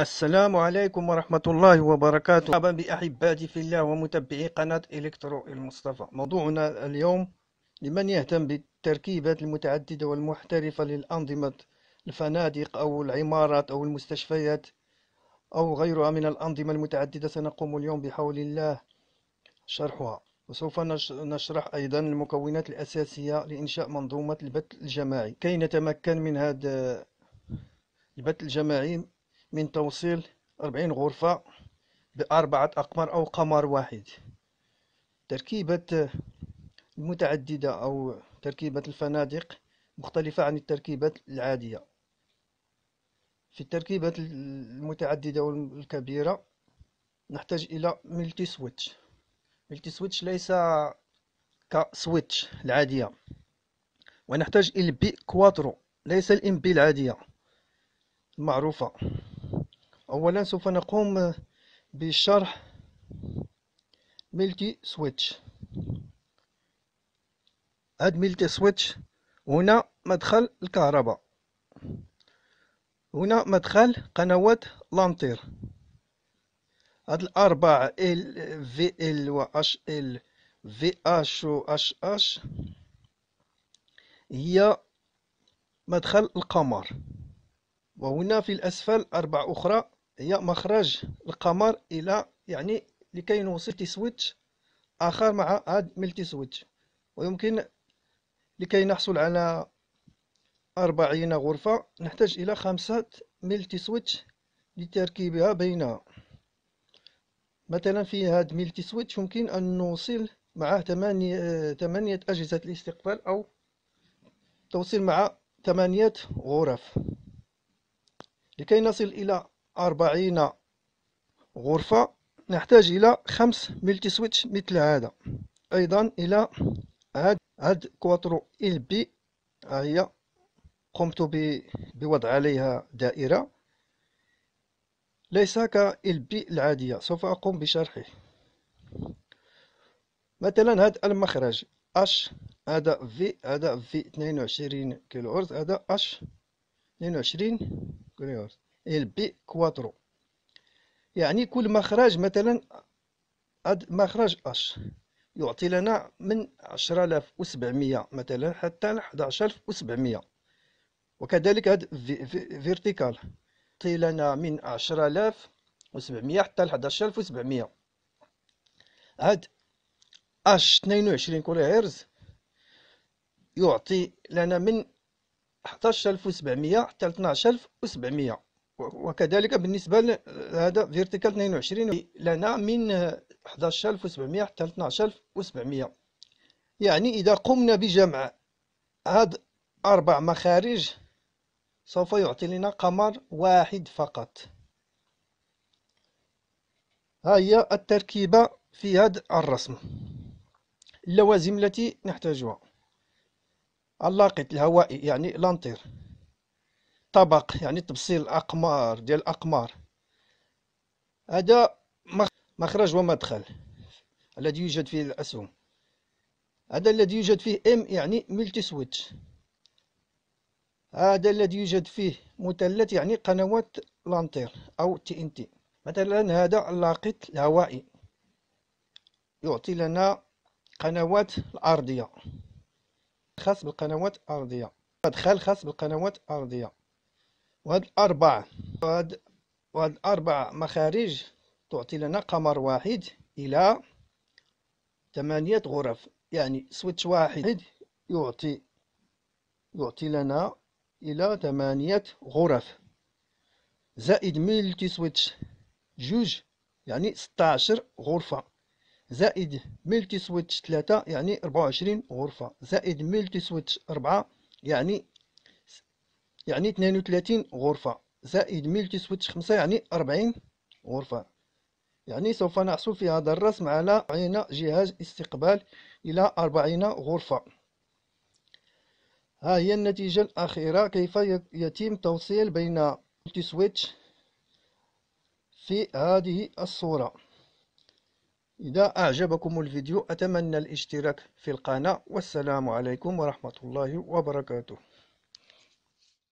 السلام عليكم ورحمة الله وبركاته مرحبا بأحبائي في الله ومتابعي قناة إلكترو المصطفى موضوعنا اليوم لمن يهتم بالتركيبات المتعددة والمحترفة للأنظمة الفنادق أو العمارات أو المستشفيات أو غيرها من الأنظمة المتعددة سنقوم اليوم بحول الله شرحها وسوف نشرح أيضا المكونات الأساسية لإنشاء منظومة البث الجماعي كي نتمكن من هذا البث الجماعي من توصيل 40 غرفة بأربعة أقمار أو قمر واحد تركيبة المتعددة أو تركيبة الفنادق مختلفة عن التركيبات العادية في التركيبات المتعددة والكبيرة نحتاج إلى ملتي سويتش ملتي سويتش ليس كسويتش العادية ونحتاج إلى بي كواترو ليس الإم بي العادية المعروفة أولا سوف نقوم بشرح ملتي سويتش هاد ملتي سويتش هنا مدخل الكهرباء هنا مدخل قنوات لامتير هاد الأربع ال في ال و اش ال في اش و اش اش هي مدخل القمر وهنا في الأسفل أربع أخرى هي مخرج القمر إلى يعني لكي نوصل تسويتش آخر مع هاد ملتي سويتش ويمكن لكي نحصل على أربعين غرفة نحتاج إلى خمسة ملتي سويتش لتركيبها بينها مثلا في هاد ملتي سويتش يمكن أن نوصل معه ثمانية, ثمانية أجهزة الاستقبال أو توصل مع ثمانية غرف لكي نصل إلى أربعين غرفة نحتاج إلى خمس ملتي سويتش مثل هذا أيضا إلى هاد هاد كواترو إل بي هي قمت بوضع عليها دائرة ليس إل بي العادية سوف أقوم بشرحه مثلا هاد المخرج اش هذا في هذا في 22 كيلو هرتز هذا اش 22 كيلو هرتز إيه البي كوادرو يعني كل مخرج مثلا مخرج اش يعطي لنا من 10700 مثلا حتى 11700 وكذلك هاد فيرتيكال يعطي لنا من 10700 حتى 11700 هاد اش 22 كولي هيرز يعطي لنا من 11700 حتى 12700 وكذلك بالنسبة لهذا فيرتيكال 22 لنا من 11700 حتى 12700 يعني إذا قمنا بجمع هاد أربع مخارج سوف يعطي لنا قمر واحد فقط ها هي التركيبة في هاد الرسم اللوازم التي نحتاجها اللاقط الهوائي يعني لانتير طبق يعني تبصيل الأقمار ديال الأقمار هذا مخرج ومدخل الذي يوجد فيه الأسهم هذا الذي يوجد فيه ام يعني ملتي سويتش هذا الذي يوجد فيه مثلث يعني قنوات لانتير أو تي ان تي مثلا هذا اللاقط الهوائي يعطي لنا قنوات الأرضية خاص بالقنوات الأرضية مدخل خاص بالقنوات الأرضية وهاد الأربع وهاد, وهاد الأربع مخارج تعطي لنا قمر واحد إلى ثمانية غرف يعني سويتش واحد يعطي يعطي لنا إلى ثمانية غرف زائد ملتي سويتش جوج يعني ستاشر غرفة زائد ملتي سويتش ثلاثة يعني أربعة وعشرين غرفة زائد ملتي سويتش أربعة يعني يعني 32 غرفة زائد ملتي سويتش 5 يعني 40 غرفة يعني سوف نحصل في هذا الرسم على 40 جهاز استقبال إلى 40 غرفة ها هي النتيجة الأخيرة كيف يتم توصيل بين سويتش في هذه الصورة إذا أعجبكم الفيديو أتمنى الاشتراك في القناة والسلام عليكم ورحمة الله وبركاته